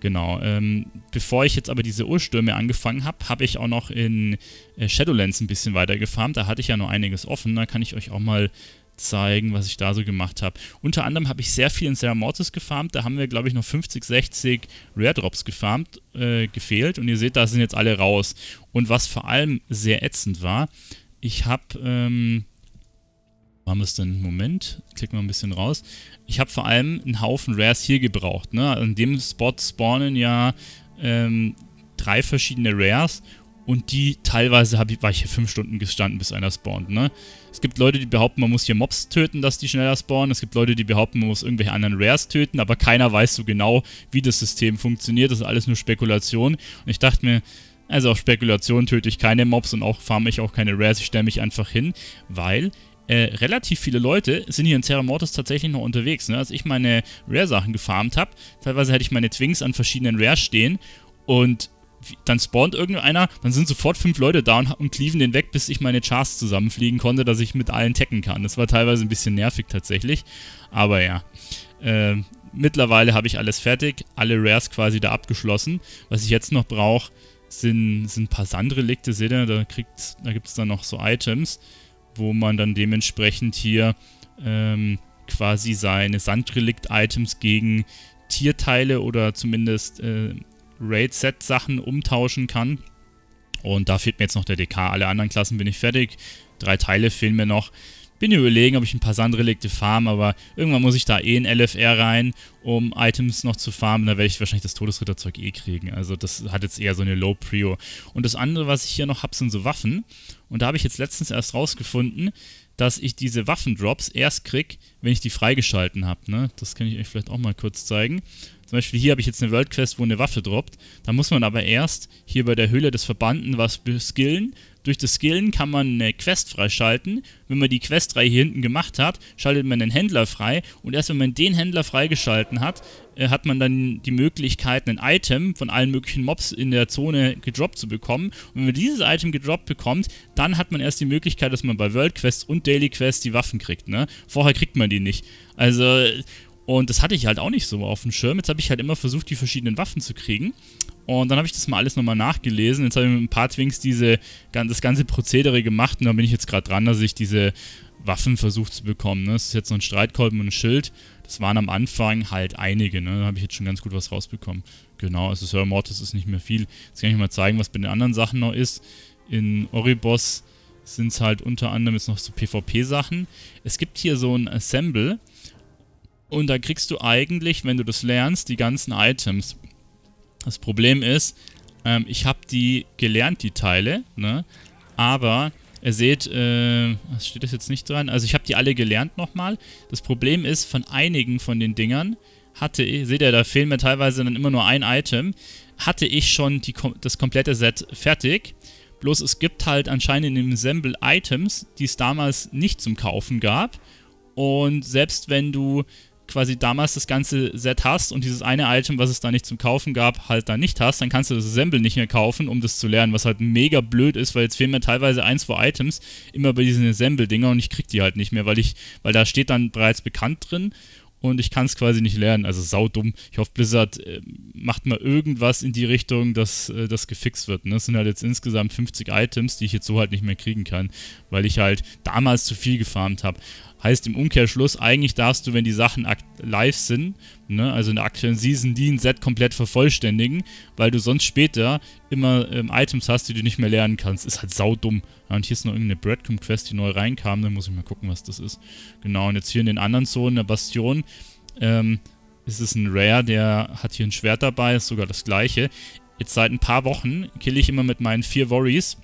Genau. Ähm, bevor ich jetzt aber diese Urstürme angefangen habe, habe ich auch noch in äh, Shadowlands ein bisschen weiter gefarmt. Da hatte ich ja noch einiges offen. Da kann ich euch auch mal zeigen, was ich da so gemacht habe. Unter anderem habe ich sehr viel in Sarah Mortis gefarmt. Da haben wir, glaube ich, noch 50, 60 Rare Drops gefarmt, äh, gefehlt. Und ihr seht, da sind jetzt alle raus. Und was vor allem sehr ätzend war, ich habe... Ähm, haben wir es denn? Moment, klicken wir ein bisschen raus. Ich habe vor allem einen Haufen Rares hier gebraucht. Ne? An dem Spot spawnen ja ähm, drei verschiedene Rares und die teilweise ich, war ich hier fünf Stunden gestanden, bis einer spawnt. Ne? Es gibt Leute, die behaupten, man muss hier Mobs töten, dass die schneller spawnen. Es gibt Leute, die behaupten, man muss irgendwelche anderen Rares töten, aber keiner weiß so genau, wie das System funktioniert. Das ist alles nur Spekulation. Und ich dachte mir, also auf Spekulation töte ich keine Mobs und auch farme ich auch keine Rares. Ich stelle mich einfach hin, weil äh, relativ viele Leute sind hier in Terra Mortis tatsächlich noch unterwegs. Ne? Als ich meine Rare-Sachen gefarmt habe, teilweise hatte ich meine Twings an verschiedenen Rares stehen und dann spawnt irgendeiner, dann sind sofort fünf Leute da und, und cleaven den weg, bis ich meine Chars zusammenfliegen konnte, dass ich mit allen tecken kann. Das war teilweise ein bisschen nervig tatsächlich, aber ja. Äh, mittlerweile habe ich alles fertig, alle Rares quasi da abgeschlossen. Was ich jetzt noch brauche, sind, sind ein paar Sandrelikte, seht ihr, da, da gibt es dann noch so Items, wo man dann dementsprechend hier ähm, quasi seine Sandrelikt-Items gegen Tierteile oder zumindest äh, Raid-Set-Sachen umtauschen kann. Und da fehlt mir jetzt noch der DK. Alle anderen Klassen bin ich fertig. Drei Teile fehlen mir noch. Bin überlegen, ob ich ein paar Sandrelikte farm, aber irgendwann muss ich da eh in LFR rein, um Items noch zu farmen. Da werde ich wahrscheinlich das Todesritterzeug eh kriegen. Also das hat jetzt eher so eine Low Prio. Und das andere, was ich hier noch habe, sind so Waffen. Und da habe ich jetzt letztens erst rausgefunden, dass ich diese Waffendrops erst krieg, wenn ich die freigeschalten habe. Ne? Das kann ich euch vielleicht auch mal kurz zeigen. Zum Beispiel hier habe ich jetzt eine World Quest, wo eine Waffe droppt. Da muss man aber erst hier bei der Höhle des Verbannten was skillen. Durch das Skillen kann man eine Quest freischalten. Wenn man die Questreihe hier hinten gemacht hat, schaltet man den Händler frei. Und erst wenn man den Händler freigeschalten hat, äh, hat man dann die Möglichkeit, ein Item von allen möglichen Mobs in der Zone gedroppt zu bekommen. Und wenn man dieses Item gedroppt bekommt, dann hat man erst die Möglichkeit, dass man bei World Quests und Daily Quests die Waffen kriegt. Ne? Vorher kriegt man die nicht. Also und das hatte ich halt auch nicht so auf dem Schirm. Jetzt habe ich halt immer versucht, die verschiedenen Waffen zu kriegen. Und dann habe ich das mal alles nochmal nachgelesen. Jetzt habe ich mit ein paar Twinks diese, das ganze Prozedere gemacht. Und da bin ich jetzt gerade dran, dass ich diese Waffen versucht zu bekommen. Ne? Das ist jetzt so ein Streitkolben und ein Schild. Das waren am Anfang halt einige. Ne? Da habe ich jetzt schon ganz gut was rausbekommen. Genau, also Sir Mortis ist nicht mehr viel. Jetzt kann ich mal zeigen, was bei den anderen Sachen noch ist. In Oribos sind es halt unter anderem jetzt noch so PvP-Sachen. Es gibt hier so ein Assemble. Und da kriegst du eigentlich, wenn du das lernst, die ganzen Items. Das Problem ist, ähm, ich habe die gelernt, die Teile, ne? Aber Ihr seht, äh, was steht das jetzt nicht dran? Also ich habe die alle gelernt nochmal. Das Problem ist, von einigen von den Dingern hatte ich, seht ihr, da fehlen mir teilweise dann immer nur ein Item, hatte ich schon die, das komplette Set fertig. Bloß es gibt halt anscheinend in dem Assemble Items, die es damals nicht zum Kaufen gab. Und selbst wenn du quasi damals das ganze Set hast und dieses eine Item, was es da nicht zum Kaufen gab, halt da nicht hast, dann kannst du das Assemble nicht mehr kaufen, um das zu lernen, was halt mega blöd ist, weil jetzt fehlen mir teilweise ein, zwei Items immer bei diesen Assemble-Dinger und ich krieg die halt nicht mehr, weil ich, weil da steht dann bereits bekannt drin und ich kann es quasi nicht lernen. Also saudumm. Ich hoffe, Blizzard äh, macht mal irgendwas in die Richtung, dass äh, das gefixt wird. Ne? Das sind halt jetzt insgesamt 50 Items, die ich jetzt so halt nicht mehr kriegen kann, weil ich halt damals zu viel gefarmt habe. Heißt im Umkehrschluss, eigentlich darfst du, wenn die Sachen live sind, ne, also in der aktuellen Season, die ein Set komplett vervollständigen, weil du sonst später immer ähm, Items hast, die du nicht mehr lernen kannst. Ist halt saudumm. Ja, und hier ist noch irgendeine Breadcomb-Quest, die neu reinkam, dann muss ich mal gucken, was das ist. Genau, und jetzt hier in den anderen Zonen der Bastion, ähm, ist es ein Rare, der hat hier ein Schwert dabei, ist sogar das gleiche. Jetzt seit ein paar Wochen kill ich immer mit meinen vier Worries,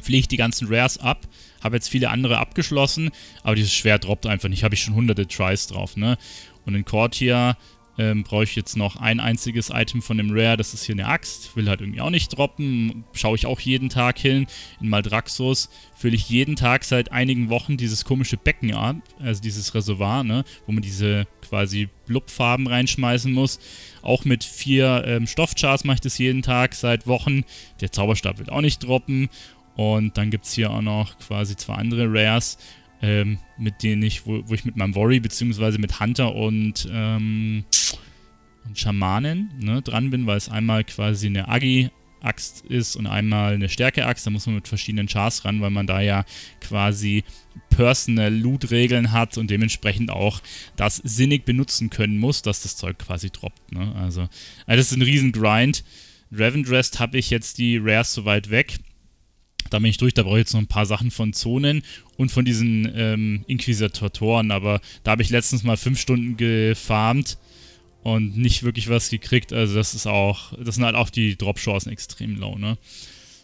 fliege ich die ganzen Rares ab, habe jetzt viele andere abgeschlossen, aber dieses Schwert droppt einfach nicht. Habe ich schon hunderte Tries drauf, ne? Und in Cortia ähm, brauche ich jetzt noch ein einziges Item von dem Rare. Das ist hier eine Axt. Will halt irgendwie auch nicht droppen. Schaue ich auch jeden Tag hin. In Maldraxxus fülle ich jeden Tag seit einigen Wochen dieses komische Becken ab. Also dieses Reservoir, ne? Wo man diese quasi Blubfarben reinschmeißen muss. Auch mit vier ähm, Stoffchars mache ich das jeden Tag seit Wochen. Der Zauberstab will auch nicht droppen. Und dann gibt es hier auch noch quasi zwei andere Rares, ähm, mit denen ich, wo, wo, ich mit meinem Worry beziehungsweise mit Hunter und, ähm, und Schamanen ne, dran bin, weil es einmal quasi eine Agi Axt ist und einmal eine Stärke-Axt. Da muss man mit verschiedenen Chars ran, weil man da ja quasi Personal Loot-Regeln hat und dementsprechend auch das sinnig benutzen können muss, dass das Zeug quasi droppt. Ne? Also, also, das ist ein riesen Grind. Revendrest habe ich jetzt die Rares soweit weg da bin ich durch, da brauche ich jetzt noch ein paar Sachen von Zonen und von diesen ähm, Inquisitoren, aber da habe ich letztens mal fünf Stunden gefarmt und nicht wirklich was gekriegt. Also das ist auch, das sind halt auch die Drop-Chancen extrem low, ne?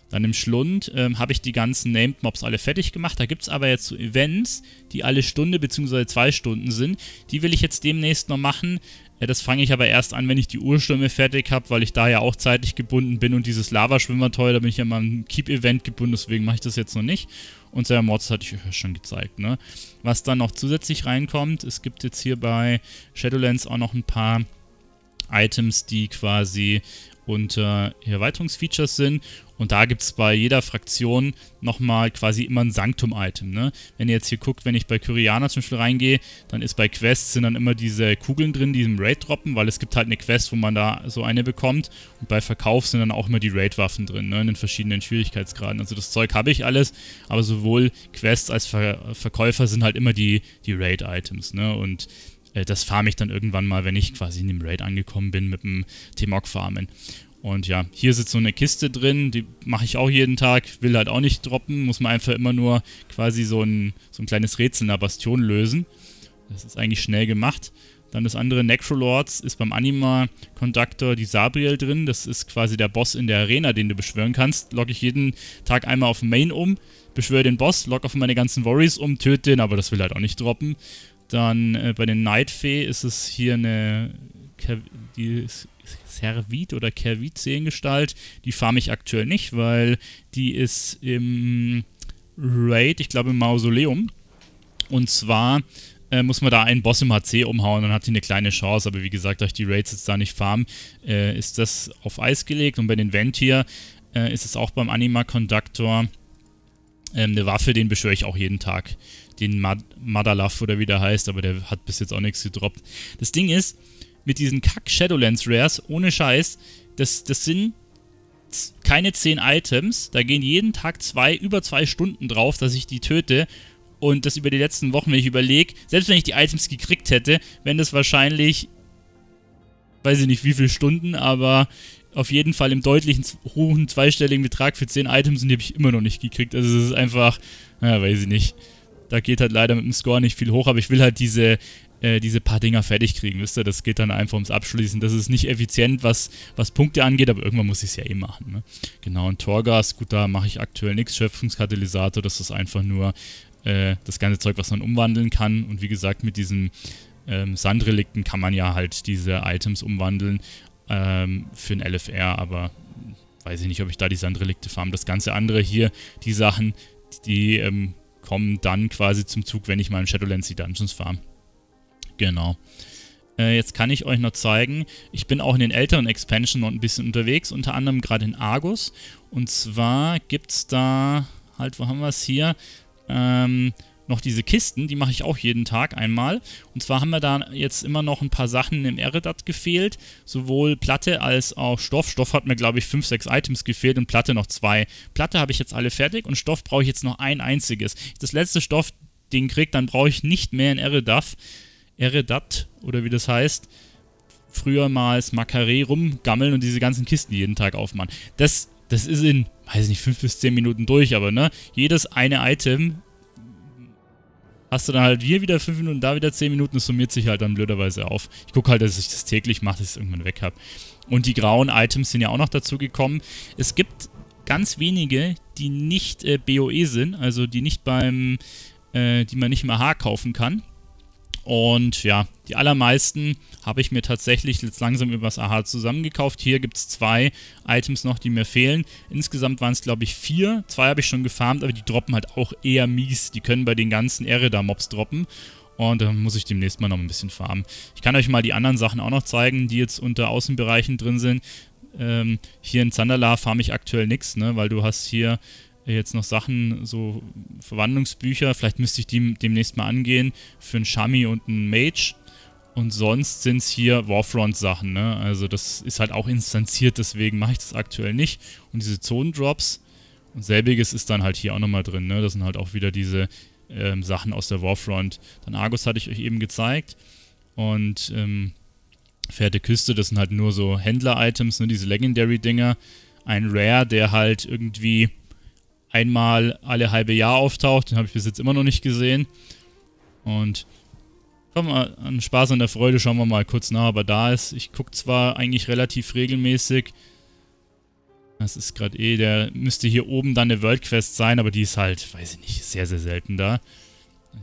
Dann im Schlund ähm, habe ich die ganzen Named Mobs alle fertig gemacht. Da gibt es aber jetzt so Events, die alle Stunde bzw. zwei Stunden sind. Die will ich jetzt demnächst noch machen. Ja, das fange ich aber erst an, wenn ich die Urstürme fertig habe, weil ich da ja auch zeitlich gebunden bin und dieses Lavaschwimmertoy, da bin ich ja mal im Keep-Event gebunden, deswegen mache ich das jetzt noch nicht. Und Sarah Mortis hatte ich euch ja schon gezeigt, ne? Was dann noch zusätzlich reinkommt, es gibt jetzt hier bei Shadowlands auch noch ein paar Items, die quasi unter Erweiterungsfeatures sind und da gibt es bei jeder Fraktion nochmal quasi immer ein Sanktum-Item. Ne? Wenn ihr jetzt hier guckt, wenn ich bei Kyriana zum Beispiel reingehe, dann ist bei Quests sind dann immer diese Kugeln drin, die im Raid droppen, weil es gibt halt eine Quest, wo man da so eine bekommt. Und bei Verkauf sind dann auch immer die Raid-Waffen drin, ne? in den verschiedenen Schwierigkeitsgraden. Also das Zeug habe ich alles, aber sowohl Quests als Ver Verkäufer sind halt immer die, die Raid-Items. Ne? Und äh, das farme ich dann irgendwann mal, wenn ich quasi in dem Raid angekommen bin mit dem T-Mog farmen. Und ja, hier sitzt so eine Kiste drin, die mache ich auch jeden Tag, will halt auch nicht droppen, muss man einfach immer nur quasi so ein, so ein kleines Rätsel in der Bastion lösen. Das ist eigentlich schnell gemacht. Dann das andere Necrolords ist beim Anima Conductor die Sabriel drin. Das ist quasi der Boss in der Arena, den du beschwören kannst. Logge ich jeden Tag einmal auf Main um, beschwöre den Boss, logge auf meine ganzen Worries um, töte den, aber das will halt auch nicht droppen. Dann äh, bei den Night Fee ist es hier eine die ist Cervit oder Kervit-Seelengestalt. Die farme ich aktuell nicht, weil die ist im Raid, ich glaube im Mausoleum. Und zwar äh, muss man da einen Boss im HC umhauen, dann hat die eine kleine Chance. Aber wie gesagt, da ich die Raids jetzt da nicht farm, äh, ist das auf Eis gelegt. Und bei den Ventier äh, ist es auch beim Anima Conductor ähm, eine Waffe, den beschwöre ich auch jeden Tag. Den Mad Madalaf oder wie der heißt, aber der hat bis jetzt auch nichts gedroppt. Das Ding ist, mit diesen Kack-Shadowlands-Rares, ohne Scheiß, das, das sind keine 10 Items. Da gehen jeden Tag zwei, über zwei Stunden drauf, dass ich die töte. Und das über die letzten Wochen, wenn ich überlege, selbst wenn ich die Items gekriegt hätte, wären das wahrscheinlich, weiß ich nicht wie viele Stunden, aber auf jeden Fall im deutlichen hohen zweistelligen Betrag für 10 Items und die habe ich immer noch nicht gekriegt. Also es ist einfach, naja, weiß ich nicht. Da geht halt leider mit dem Score nicht viel hoch, aber ich will halt diese äh, diese paar Dinger fertig kriegen, wisst ihr? Das geht dann einfach ums Abschließen. Das ist nicht effizient, was, was Punkte angeht, aber irgendwann muss ich es ja eh machen. Ne? Genau, und Torgas, gut, da mache ich aktuell nichts. Schöpfungskatalysator, das ist einfach nur äh, das ganze Zeug, was man umwandeln kann. Und wie gesagt, mit diesen ähm, Sandrelikten kann man ja halt diese Items umwandeln ähm, für ein LFR, aber weiß ich nicht, ob ich da die Sandrelikte farm. Das ganze andere hier, die Sachen, die ähm, kommen dann quasi zum Zug, wenn ich mal in Shadowlands die Dungeons farm. Genau. Äh, jetzt kann ich euch noch zeigen, ich bin auch in den älteren Expansion noch ein bisschen unterwegs, unter anderem gerade in Argus. Und zwar gibt es da, halt, wo haben wir es hier? Ähm, noch diese Kisten, die mache ich auch jeden Tag einmal. Und zwar haben wir da jetzt immer noch ein paar Sachen im Eredat gefehlt. Sowohl Platte als auch Stoff. Stoff hat mir, glaube ich, 5, 6 Items gefehlt und Platte noch zwei. Platte habe ich jetzt alle fertig und Stoff brauche ich jetzt noch ein einziges. Das letzte Stoff, den kriegt, dann brauche ich nicht mehr in Eredath. Eredat oder wie das heißt, früher mal als Makaré rumgammeln und diese ganzen Kisten jeden Tag aufmachen. Das, das ist in, weiß nicht, 5 bis 10 Minuten durch, aber ne, jedes eine Item hast du dann halt hier wieder 5 Minuten, da wieder 10 Minuten, das summiert sich halt dann blöderweise auf. Ich gucke halt, dass ich das täglich mache, dass ich es irgendwann weg habe. Und die grauen Items sind ja auch noch dazu gekommen. Es gibt ganz wenige, die nicht äh, BOE sind, also die nicht beim, äh, die man nicht im AH kaufen kann. Und ja, die allermeisten habe ich mir tatsächlich jetzt langsam übers AHA zusammengekauft. Hier gibt es zwei Items noch, die mir fehlen. Insgesamt waren es, glaube ich, vier. Zwei habe ich schon gefarmt, aber die droppen halt auch eher mies. Die können bei den ganzen erida mobs droppen. Und da muss ich demnächst mal noch ein bisschen farmen. Ich kann euch mal die anderen Sachen auch noch zeigen, die jetzt unter Außenbereichen drin sind. Ähm, hier in Zandala farme ich aktuell nichts, ne? weil du hast hier jetzt noch Sachen, so Verwandlungsbücher, vielleicht müsste ich die demnächst mal angehen, für einen Shami und einen Mage. Und sonst sind es hier Warfront-Sachen, ne? Also das ist halt auch instanziert, deswegen mache ich das aktuell nicht. Und diese Zonendrops und selbiges ist dann halt hier auch nochmal drin, ne? Das sind halt auch wieder diese ähm, Sachen aus der Warfront. Dann Argus hatte ich euch eben gezeigt. Und ähm, Fährte Küste, das sind halt nur so Händler-Items, ne? Diese Legendary-Dinger. Ein Rare, der halt irgendwie einmal alle halbe Jahr auftaucht. Den habe ich bis jetzt immer noch nicht gesehen. Und kommen wir an Spaß und der Freude, schauen wir mal kurz nach, aber da ist. Ich gucke zwar eigentlich relativ regelmäßig. Das ist gerade eh, der müsste hier oben dann eine World Quest sein, aber die ist halt, weiß ich nicht, sehr, sehr selten da.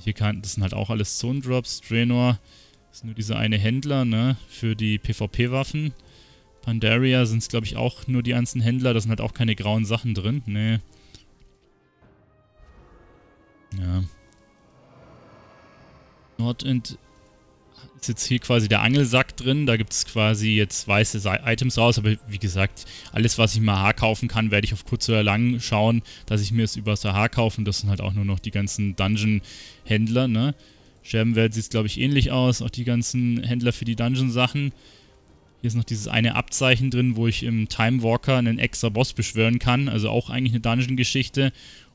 Hier kann, das sind halt auch alles Zone-Drops. Draenor ist nur dieser eine Händler, ne, für die PvP-Waffen. Pandaria sind es, glaube ich, auch nur die ganzen Händler. Da sind halt auch keine grauen Sachen drin. Ne, ja. Nordend ist jetzt hier quasi der Angelsack drin. Da gibt es quasi jetzt weiße Items raus. Aber wie gesagt, alles, was ich mal Haar kaufen kann, werde ich auf kurz oder lang schauen, dass ich mir es übers Haar kaufe. Und das sind halt auch nur noch die ganzen Dungeon-Händler, ne? Scherbenwelt sieht es, glaube ich, ähnlich aus. Auch die ganzen Händler für die Dungeon-Sachen. Hier ist noch dieses eine Abzeichen drin, wo ich im Time Walker einen extra Boss beschwören kann. Also auch eigentlich eine Dungeon-Geschichte.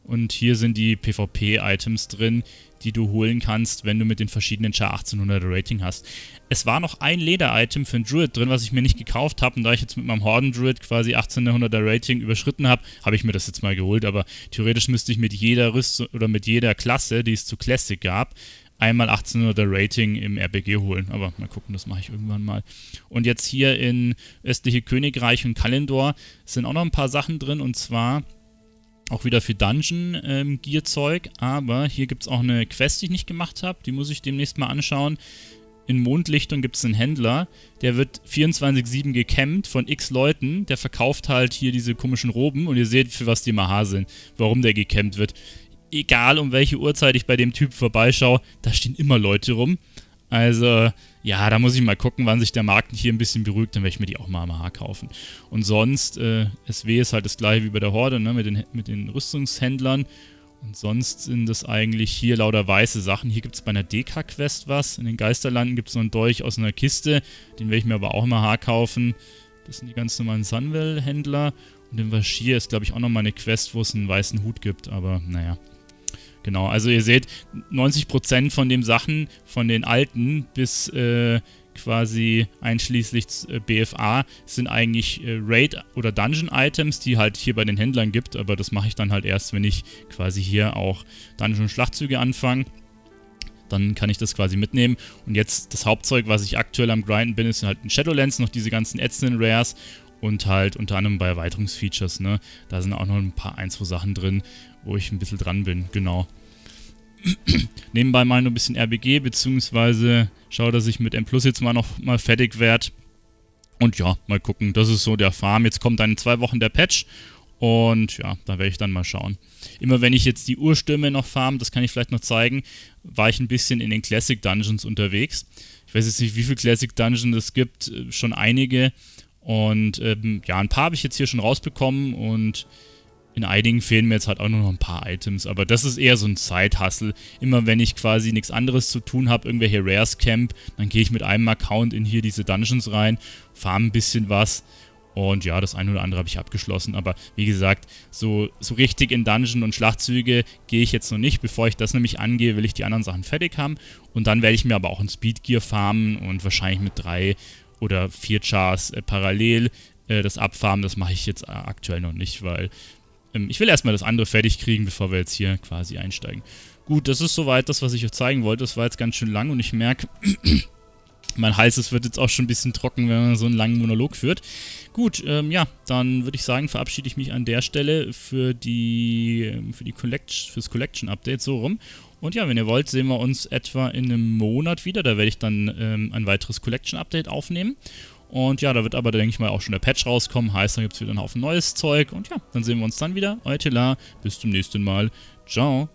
Und hier sind die PvP-Items drin, die du holen kannst, wenn du mit den verschiedenen Char 1800 Rating hast. Es war noch ein Leder-Item für einen Druid drin, was ich mir nicht gekauft habe. Und da ich jetzt mit meinem Horden-Druid quasi 1800er Rating überschritten habe, habe ich mir das jetzt mal geholt. Aber theoretisch müsste ich mit jeder Rüstung oder mit jeder Klasse, die es zu Classic gab, einmal 1800er Rating im RPG holen. Aber mal gucken, das mache ich irgendwann mal. Und jetzt hier in Östliche Königreich und Kalendor sind auch noch ein paar Sachen drin. Und zwar auch wieder für Dungeon-Gear-Zeug. Ähm, aber hier gibt es auch eine Quest, die ich nicht gemacht habe. Die muss ich demnächst mal anschauen. In Mondlichtung gibt es einen Händler, der wird 24-7 gekämmt von x Leuten. Der verkauft halt hier diese komischen Roben und ihr seht, für was die Maha sind, warum der gekämmt wird. Egal um welche Uhrzeit ich bei dem Typ vorbeischaue, da stehen immer Leute rum. Also, ja, da muss ich mal gucken, wann sich der Markt hier ein bisschen beruhigt, dann werde ich mir die auch mal am Haar kaufen. Und sonst, äh, SW ist halt das gleiche wie bei der Horde, ne, mit den, mit den Rüstungshändlern. Und sonst sind das eigentlich hier lauter weiße Sachen. Hier gibt es bei einer DK-Quest was. In den Geisterlanden gibt es so einen Dolch aus einer Kiste. Den werde ich mir aber auch mal Haar kaufen. Das sind die ganz normalen Sunwell-Händler. Und im Vashir ist, glaube ich, auch nochmal eine Quest, wo es einen weißen Hut gibt. Aber naja. Genau, also ihr seht, 90% von den Sachen, von den alten bis äh, quasi einschließlich äh, BFA, sind eigentlich äh, Raid- oder Dungeon-Items, die halt hier bei den Händlern gibt, aber das mache ich dann halt erst, wenn ich quasi hier auch Dungeon-Schlachtzüge anfange. Dann kann ich das quasi mitnehmen. Und jetzt das Hauptzeug, was ich aktuell am Grinden bin, ist halt ein Shadowlands noch diese ganzen ätzenden Rares und halt unter anderem bei Erweiterungsfeatures. Ne? Da sind auch noch ein paar ein, zwei Sachen drin wo ich ein bisschen dran bin, genau. Nebenbei mal nur ein bisschen RBG, beziehungsweise schaue, dass ich mit M Plus jetzt mal noch mal fertig werde. Und ja, mal gucken. Das ist so der Farm. Jetzt kommt dann in zwei Wochen der Patch. Und ja, da werde ich dann mal schauen. Immer wenn ich jetzt die Urstürme noch farm, das kann ich vielleicht noch zeigen, war ich ein bisschen in den Classic Dungeons unterwegs. Ich weiß jetzt nicht, wie viele Classic Dungeons es gibt, äh, schon einige. Und ähm, ja, ein paar habe ich jetzt hier schon rausbekommen und in einigen fehlen mir jetzt halt auch nur noch ein paar Items, aber das ist eher so ein side Immer wenn ich quasi nichts anderes zu tun habe, irgendwelche Rares Camp, dann gehe ich mit einem Account in hier diese Dungeons rein, farm ein bisschen was und ja, das eine oder andere habe ich abgeschlossen, aber wie gesagt, so, so richtig in Dungeon und Schlachtzüge gehe ich jetzt noch nicht. Bevor ich das nämlich angehe, will ich die anderen Sachen fertig haben. Und dann werde ich mir aber auch ein Speedgear farmen und wahrscheinlich mit drei oder vier Chars äh, parallel äh, das abfarmen. Das mache ich jetzt äh, aktuell noch nicht, weil ähm, ich will erstmal das andere fertig kriegen, bevor wir jetzt hier quasi einsteigen. Gut, das ist soweit das, was ich euch zeigen wollte. Das war jetzt ganz schön lang und ich merke, mein Hals es wird jetzt auch schon ein bisschen trocken, wenn man so einen langen Monolog führt. Gut, ähm, ja, dann würde ich sagen, verabschiede ich mich an der Stelle für die, ähm, für die Collect fürs Collection Update so rum. Und ja, wenn ihr wollt, sehen wir uns etwa in einem Monat wieder. Da werde ich dann ähm, ein weiteres Collection Update aufnehmen. Und ja, da wird aber, denke ich mal, auch schon der Patch rauskommen. Heißt, dann gibt es wieder einen Haufen neues Zeug. Und ja, dann sehen wir uns dann wieder. Euer Telar, bis zum nächsten Mal. Ciao.